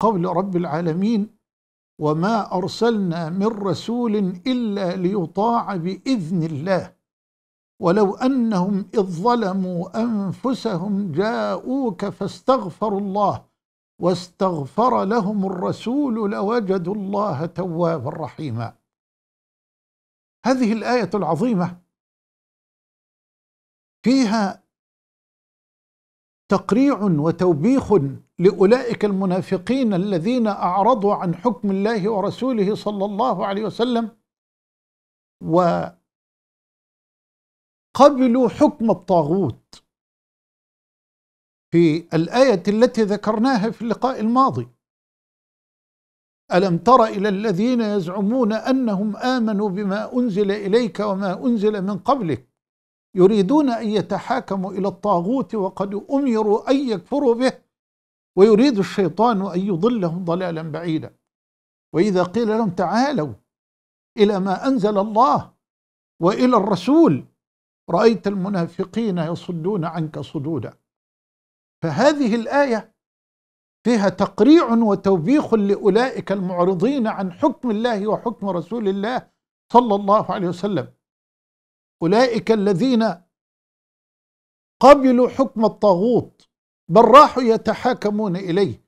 قول رب العالمين وما أرسلنا من رسول إلا ليطاع بإذن الله ولو أنهم إذ ظلموا أنفسهم جاءوك فاستغفروا الله واستغفر لهم الرسول لوجدوا الله توابا رحيما هذه الآية العظيمة فيها تقريع وتوبيخ لأولئك المنافقين الذين أعرضوا عن حكم الله ورسوله صلى الله عليه وسلم وقبلوا حكم الطاغوت في الآية التي ذكرناها في اللقاء الماضي ألم تر إلى الذين يزعمون أنهم آمنوا بما أنزل إليك وما أنزل من قبلك يريدون أن يتحاكموا إلى الطاغوت وقد أمروا أن يكفروا به ويريد الشيطان أن يضلهم ضلالا بعيدا وإذا قيل لهم تعالوا إلى ما أنزل الله وإلى الرسول رأيت المنافقين يصدون عنك صدودا فهذه الآية فيها تقريع وتوبيخ لأولئك المعرضين عن حكم الله وحكم رسول الله صلى الله عليه وسلم أولئك الذين قبلوا حكم الطاغوت بل راحوا يتحاكمون إليه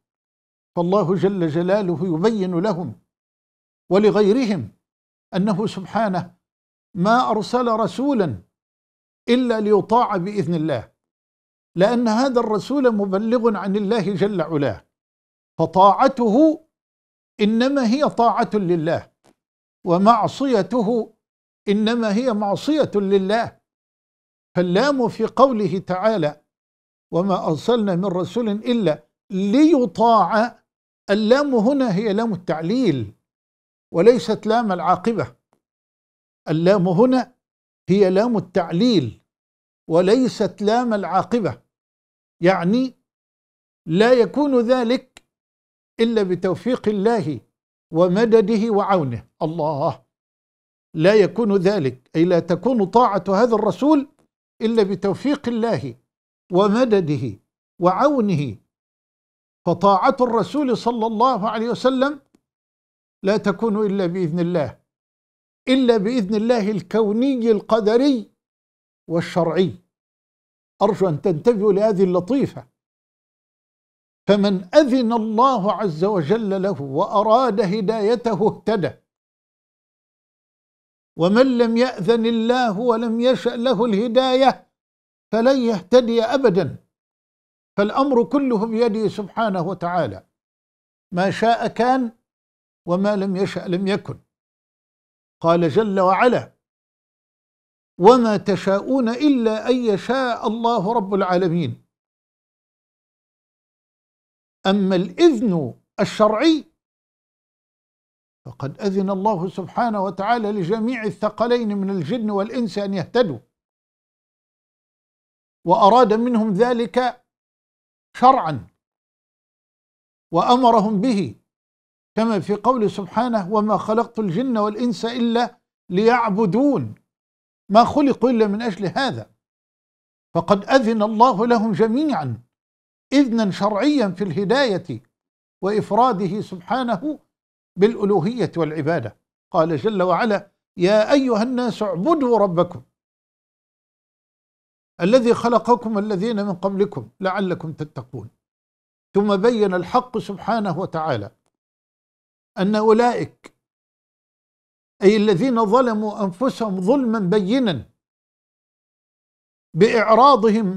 فالله جل جلاله يبين لهم ولغيرهم أنه سبحانه ما أرسل رسولا إلا ليطاع بإذن الله لأن هذا الرسول مبلغ عن الله جل علاه فطاعته إنما هي طاعة لله ومعصيته إنما هي معصية لله فاللام في قوله تعالى وما أرسلنا من رسول إلا ليطاع اللام هنا هي لام التعليل وليست لام العاقبة اللام هنا هي لام التعليل وليست لام العاقبة يعني لا يكون ذلك إلا بتوفيق الله ومدده وعونه الله لا يكون ذلك أي لا تكون طاعة هذا الرسول إلا بتوفيق الله ومدده وعونه فطاعة الرسول صلى الله عليه وسلم لا تكون إلا بإذن الله إلا بإذن الله الكوني القدري والشرعي أرجو أن تنتبهوا لهذه اللطيفة فمن أذن الله عز وجل له وأراد هدايته اهتدى ومن لم يأذن الله ولم يشأ له الهداية فلن يهتدي أبدا فالأمر كله بيده سبحانه وتعالى ما شاء كان وما لم يشأ لم يكن قال جل وعلا وما تشاءون إلا أن يشاء الله رب العالمين أما الإذن الشرعي فقد أذن الله سبحانه وتعالى لجميع الثقلين من الجن والإنس أن يهتدوا وأراد منهم ذلك شرعا وأمرهم به كما في قول سبحانه وما خلقت الجن والإنس إلا ليعبدون ما خلقوا إلا من أجل هذا فقد أذن الله لهم جميعا إذنا شرعيا في الهداية وإفراده سبحانه بالألوهية والعبادة قال جل وعلا يا أيها الناس اعبدوا ربكم الذي خلقكم الذين من قبلكم لعلكم تتقون ثم بين الحق سبحانه وتعالى أن أولئك أي الذين ظلموا أنفسهم ظلما بينا بإعراضهم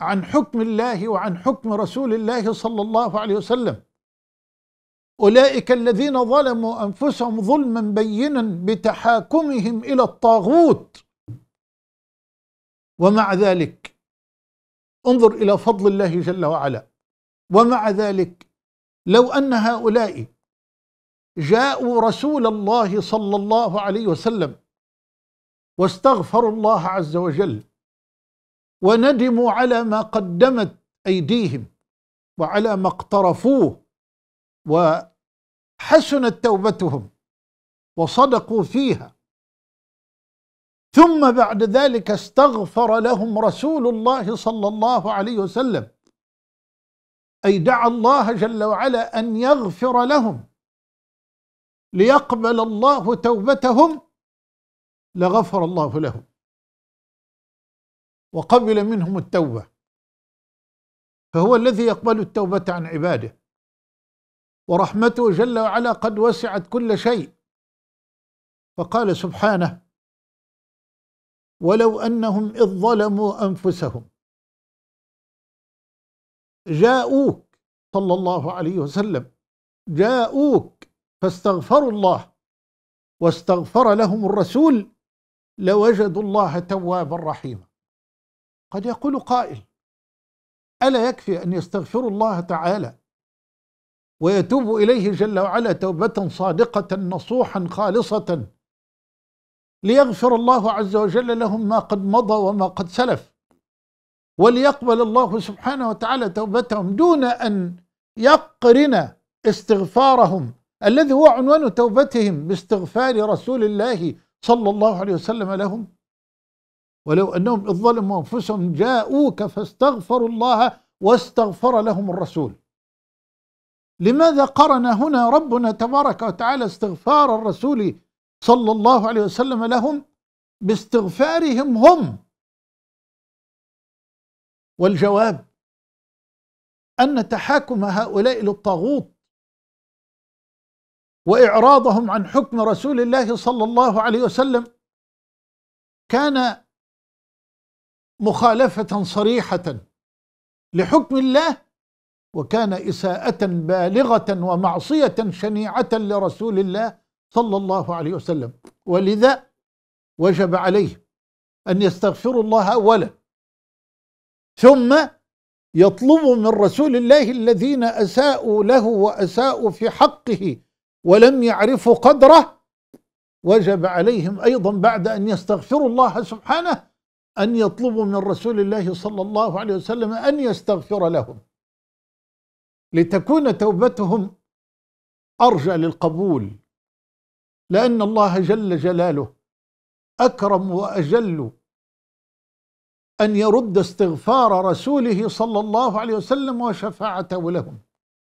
عن حكم الله وعن حكم رسول الله صلى الله عليه وسلم أولئك الذين ظلموا أنفسهم ظلما بينا بتحاكمهم إلى الطاغوت ومع ذلك انظر إلى فضل الله جل وعلا ومع ذلك لو أن هؤلاء جاءوا رسول الله صلى الله عليه وسلم واستغفروا الله عز وجل وندموا على ما قدمت أيديهم وعلى ما اقترفوه وحسنت توبتهم وصدقوا فيها ثم بعد ذلك استغفر لهم رسول الله صلى الله عليه وسلم أي دعا الله جل وعلا أن يغفر لهم ليقبل الله توبتهم لغفر الله لهم وقبل منهم التوبة فهو الذي يقبل التوبة عن عباده ورحمته جل وعلا قد وسعت كل شيء فقال سبحانه ولو أنهم إذ ظلموا أنفسهم جاءوك صلى الله عليه وسلم جاءوك فاستغفروا الله واستغفر لهم الرسول لوجدوا الله توابا رحيما قد يقول قائل ألا يكفي أن يستغفروا الله تعالى ويتوب إليه جل وعلا توبة صادقة نصوحا خالصة ليغفر الله عز وجل لهم ما قد مضى وما قد سلف وليقبل الله سبحانه وتعالى توبتهم دون ان يقرن استغفارهم الذي هو عنوان توبتهم باستغفار رسول الله صلى الله عليه وسلم لهم ولو انهم اذ ظلموا انفسهم جاءوك فاستغفروا الله واستغفر لهم الرسول لماذا قرن هنا ربنا تبارك وتعالى استغفار الرسول صلى الله عليه وسلم لهم باستغفارهم هم والجواب أن تحاكم هؤلاء للطاغوت وإعراضهم عن حكم رسول الله صلى الله عليه وسلم كان مخالفة صريحة لحكم الله وكان إساءة بالغة ومعصية شنيعة لرسول الله صلى الله عليه وسلم ولذا وجب عليه أن يستغفروا الله أولا ثم يطلبوا من رسول الله الذين أساءوا له وأساءوا في حقه ولم يعرفوا قدره وجب عليهم أيضا بعد أن يستغفروا الله سبحانه أن يطلبوا من رسول الله صلى الله عليه وسلم أن يستغفر لهم لتكون توبتهم أرجى للقبول لأن الله جل جلاله أكرم وأجل أن يرد استغفار رسوله صلى الله عليه وسلم وشفاعته لهم